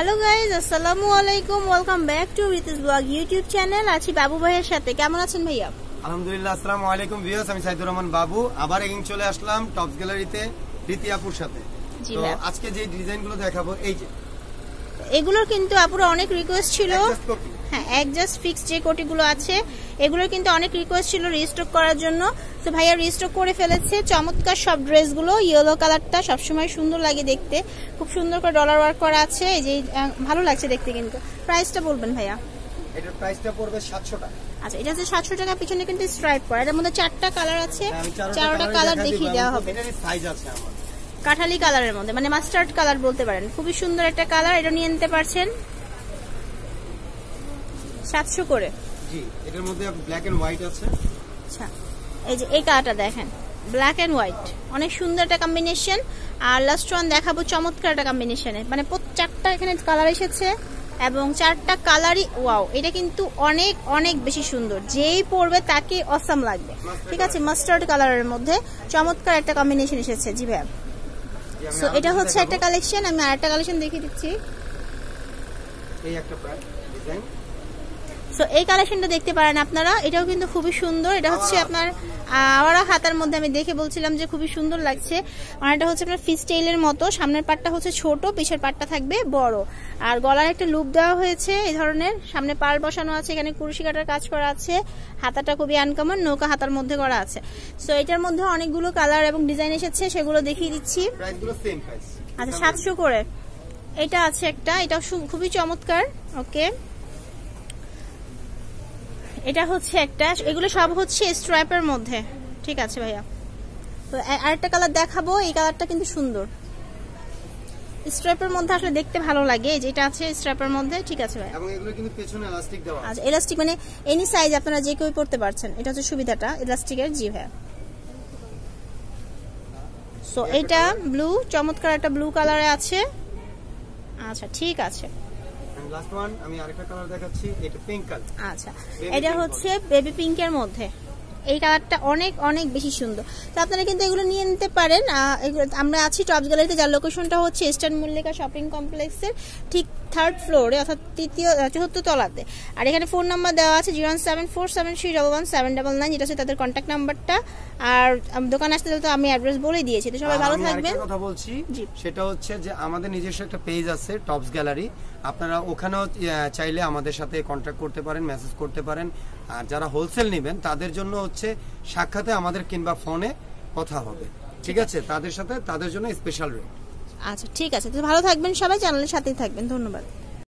hello guys আসসালামু আলাইকুম welcome back to Ritish blog YouTube channel আছি বাবু ভাইয়ের সাথে কেমন আছেন ভাইয়া আলহামদুলিল্লাহ আসসালামু আলাইকুম ভিউয়ার্স আমি সাইদুর রহমান বাবু আবার এগিন চলে আসলাম টপস গ্যালারিতে রীতি আপুর সাথে তো আজকে যে ডিজাইনগুলো দেখাবো এই যে এগুলোর কিন্তু আপুর অনেক রিকোয়েস্ট ছিল হ্যাঁ অ্যাডজাস্ট ফিক্স যে কোটিগুলো আছে এগুলোর কিন্তু অনেক রিকোয়েস্ট ছিল রিস্টক করার জন্য তো ভাইয়া রিস্টক করে ফেলেছে চমৎকার সব ড্রেসগুলো ইয়েলো কালারটা সবসময় সুন্দর লাগে দেখতে খুব সুন্দর করে ডলার ওয়ার্ক করা আছে এই যে ভালো লাগছে দেখতে কিন্তু প্রাইসটা বলবেন ভাইয়া এটার প্রাইসটা পড়বে 700 টাকা আচ্ছা এটা হচ্ছে 700 টাকা পিছনে কিন্তু স্ট্রাইপ হ্যাঁ, করা এর মধ্যে চারটা কালার আছে চারটা কালার দেখিয়ে দেওয়া হবে এটার সাইজ আছে আমার কাঠালি কালারের মধ্যে মানে মাস্টার্ড কালার বলতে পারেন খুবই সুন্দর একটা কালার এটা নিয়ে নিতে পারছেন 700 করে জি এটার মধ্যে ব্ল্যাক এন্ড হোয়াইট আছে আচ্ছা এই যে এই কালারটা দেখেন ব্ল্যাক অ্যান্ড হোয়াইট অনেক সুন্দর একটা কম্বিনেশন আর লাস্ট ওয়ান দেখাবো চমৎকার একটা কম্বিনেশনে মানে চারটা এখানে কালার এসেছে এবং চারটা কালারই ওয়াও এটা কিন্তু অনেক অনেক বেশি সুন্দর যেই পরবে তাকে অসাম লাগবে ঠিক আছে মাস্টার্ড কালারের মধ্যে চমৎকার একটা কম্বিনেশন এসেছে জি ভাই সো এটা হচ্ছে একটা কালেকশন আমি আরেকটা কালেকশন দেখিয়ে দিচ্ছি এই একটা ডিজাইন সো এই কালেকশনটা দেখতে পারেন আপনারা এটাও কিন্তু খুবই সুন্দর এটা হচ্ছে আপনার আবারও হাতার মধ্যে আমি দেখে বলছিলাম যে খুবই সুন্দর লাগছে অনেকটা হচ্ছে আপনার ফিস টেইলের মতো সামনের পাটটা হচ্ছে ছোট পিছের পাটটা থাকবে বড় আর গলার একটা লুপ দেওয়া হয়েছে এই ধরনের সামনে পাল বসানো আছে এখানে কুরুশি কাটার কাজ করা আছে হাতাটা খুবই আনকমন নৌকা হাতার মধ্যে করা আছে সো এটার মধ্যে অনেকগুলো কালার এবং ডিজাইন এসেছে সেগুলো দেখিয়ে দিচ্ছি আচ্ছা সাতশো করে এটা আছে একটা এটা খুবই চমৎকার ওকে এটা হচ্ছে একটা এগুলো সব হচ্ছে স্ট্রাইপের মধ্যে ঠিক আছে ভাইয়া তো আরেকটা কালার দেখাবো এই কালারটা কিন্তু সুন্দর স্ট্রাইপের মধ্যে আসলে দেখতে ভালো লাগে যেটা আছে স্ট্রাইপের মধ্যে ঠিক আছে ভাই এবং এগুলো কিন্তু পেছনে ইলাস্টিক দেওয়া আচ্ছা এলাস্টিক মানে এনি সাইজ আপনারা যে কেউ পড়তে পারছেন এটা হচ্ছে সুবিধাটা এলাস্টিকের জি ভাই সো এটা ব্লু চমৎকার একটা ব্লু কালারে আছে আচ্ছা ঠিক আছে লাস্ট ওয়ান আমি আরেকটা কালার দেখাচ্ছি এটা পিঙ্ক কালার আচ্ছা এটা হচ্ছে বেবি পিঙ্কের মধ্যে এই কালারটা অনেক অনেক বেশি সুন্দর তো আপনারা কিন্তু এগুলো নিয়ে নিতে পারেন আমরা আছি টপস গ্যালারিতে যার লোকেশনটা হচ্ছে ইস্টার্ন মল্লিকা শপিং কমপ্লেক্সের ঠিক থার্ড ফ্লোরে অর্থাৎ তৃতীয় চতুর্থ তলাতে আর এখানে ফোন নাম্বার দেওয়া আছে zero one seven four seven three one seven double nine হচ্ছে তাদের কন্ট্যাক্ট নাম্বারটা আর দোকান আসতে তো আমি অ্যাড্রেস বলে দিয়েছি তো সবাই ভালো থাকবেন কথা বলছি সেটা হচ্ছে যে আমাদের নিজস্ব একটা পেজ আছে টপস গ্যালারি আপনারা ওখানেও চাইলে আমাদের সাথে কন্ট্যাক্ট করতে পারেন মেসেজ করতে পারেন আর যারা হোলসেল নেবেন তাদের জন্য হচ্ছে সাক্ষাতে আমাদের কিংবা ফোনে কথা হবে ঠিক আছে তাদের সাথে তাদের জন্য স্পেশাল রেট আচ্ছা ঠিক আছে তো ভালো থাকবেন সবাই চ্যানেলের সাথেই থাকবেন ধন্যবাদ